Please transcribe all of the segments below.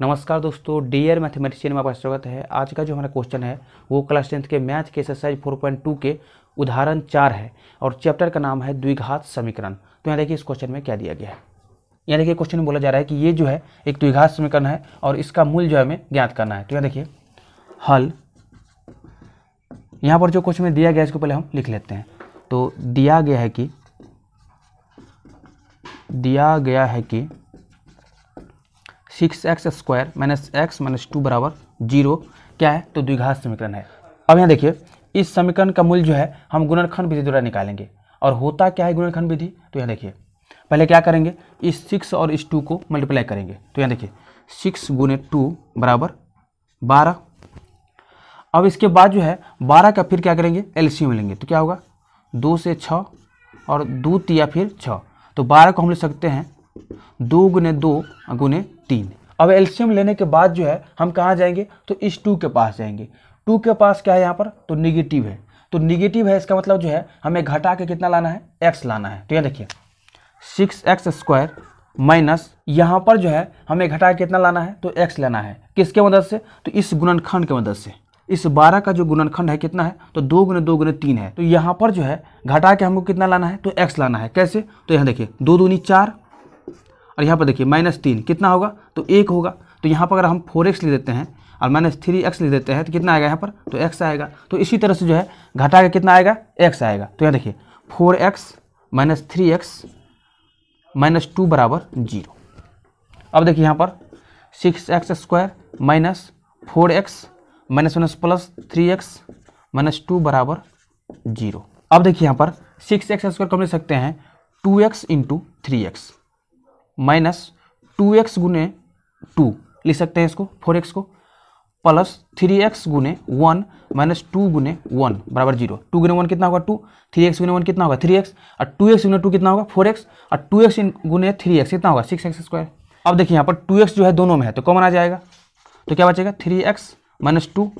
नमस्कार दोस्तों dear mathematician में आपका स्वागत है आज का जो हमारा क्वेश्चन है वो क्लास टेंथ के मैथ के एक्सरसाइज 4.2 के उदाहरण चार है और चैप्टर का नाम है द्विघात समीकरण तो यहाँ देखिए इस क्वेश्चन में क्या दिया गया है यहाँ देखिए क्वेश्चन में बोला जा रहा है कि ये जो है एक द्विघात समीकरण है और इसका मूल जो है हमें ज्ञात करना है तो यहाँ देखिए हल यहाँ पर जो क्वेश्चन में दिया गया है इसको पहले हम लिख लेते हैं तो दिया गया है कि दिया गया है कि six x square minus x minus two बराबर जीरो क्या है तो द्विघात समीकरण है अब यहाँ देखिए इस समीकरण का मूल जो है हम गुणनखंड विधि द्वारा निकालेंगे और होता क्या है गुणनखंड विधि तो यहाँ देखिए पहले क्या करेंगे इस सिक्स और इस टू को मल्टीप्लाई करेंगे तो यहाँ देखिए सिक्स गुने टू बराबर बारह अब इसके बाद जो है बारह का फिर क्या करेंगे एलसीएम लेंगे तो क्या होगा दो से छः और दो या फिर छः तो बारह को हम ले सकते हैं दो गुने दो गुने तीन अब एल्शियम लेने के बाद जो है हम कहाँ जाएंगे तो इस टू के पास जाएंगे टू के पास क्या है यहाँ पर तो निगेटिव है तो निगेटिव है इसका मतलब जो है हमें घटा के कितना लाना है एक्स लाना है तो यहाँ देखिए सिक्स एक्स स्क्वायर माइनस यहाँ पर जो है हमें घटा के कितना लाना है तो एक्स लेना है किसके मदद से तो इस गुणनखंड के मदद से इस बारह का जो गुणनखंड है कितना है तो दो गुने दो गुने तीन है तो यहाँ पर जो है घटा के हमको कितना लाना है तो एक्स लाना है कैसे तो यहाँ देखिए दो दूनी चार और यहाँ पर देखिए माइनस तीन कितना होगा तो एक होगा तो यहाँ पर अगर हम फोर एक्स ले देते हैं और माइनस थ्री एक्स ले देते हैं तो कितना आएगा यहाँ पर तो एक्स आएगा तो इसी तरह से जो है घटा के कितना आएगा एक्स आएगा तो यहाँ देखिए four x minus three x minus two बराबर जीरो अब देखिए यहाँ पर six x square minus four x minus minus plus three x minus two बराबर जीरो अब देखिए यहाँ पर सिक्स एक्स स्क्वायर को हम सकते हैं two x into three x minus two x गुने टू लिख सकते हैं इसको फोर एक्स को प्लस थ्री एक्स गुने वन माइनस टू गुने वन बराबर जीरो टू गुने वन कितना होगा टू थ्री एक्स गुने वन कितना होगा थ्री एक्स और टू एक्स गुने टू कितना होगा फोर एक्स और टू एक्स गुने थ्री एक्स कितना होगा सिक्स एक्स स्क्वायर अब देखिए यहाँ पर टू एक्स जो है दोनों में है तो कॉमन आ जाएगा तो क्या बचेगा three x minus two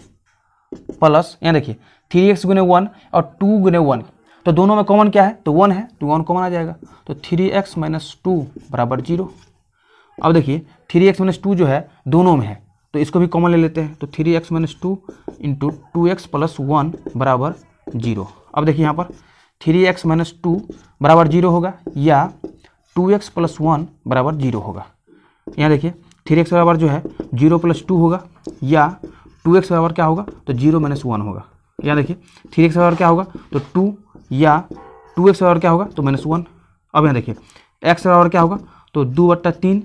plus यहाँ देखिए थ्री एक्स गुने वन और टू गुने वन तो दोनों में कॉमन क्या है तो वन है तो वन कॉमन आ जाएगा तो थ्री एक्स माइनस टू बराबर जीरो अब देखिए थ्री एक्स माइनस टू जो है दोनों में है तो इसको भी कॉमन ले लेते हैं तो three x minus two into two x plus one बराबर जीरो अब देखिए यहाँ पर थ्री एक्स माइनस टू बराबर जीरो होगा या टू एक्स प्लस वन बराबर जीरो होगा यहाँ देखिए थ्री एक्स बराबर जो है जीरो प्लस टू होगा या टू एक्स बराबर क्या होगा तो जीरो माइनस वन होगा यहाँ देखिए थ्री एक्स बराबर क्या होगा तो टू या टू एक्स बराबर क्या होगा तो माइनस वन अब यहाँ देखिए एक्स बराबर क्या होगा तो दो बट्टा तीन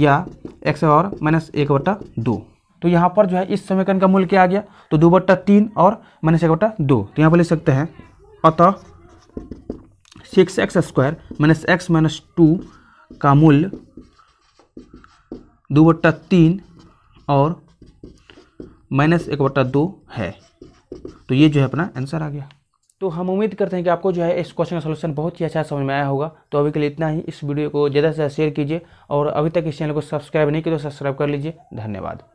या एक्स बराबर माइनस एक बट्टा दो तो यहाँ पर जो है इस समीकरण का मूल्य क्या आ गया तो दो बट्टा तीन और माइनस एक बट्टा दो तो यहाँ पर लिख सकते हैं अतः six x square minus x minus two का मूल्य दो बट्टा तीन और माइनस एक बट्टा दो है तो ये जो है अपना आंसर आ गया तो हम उम्मीद करते हैं कि आपको जो है इस क्वेश्चन का सोल्यूशन बहुत ही अच्छा समझ में आया होगा तो अभी के लिए इतना ही इस वीडियो को ज़्यादा से ज़्यादा शेयर कीजिए और अभी तक इस चैनल को सब्सक्राइब नहीं किया तो सब्सक्राइब कर लीजिए धन्यवाद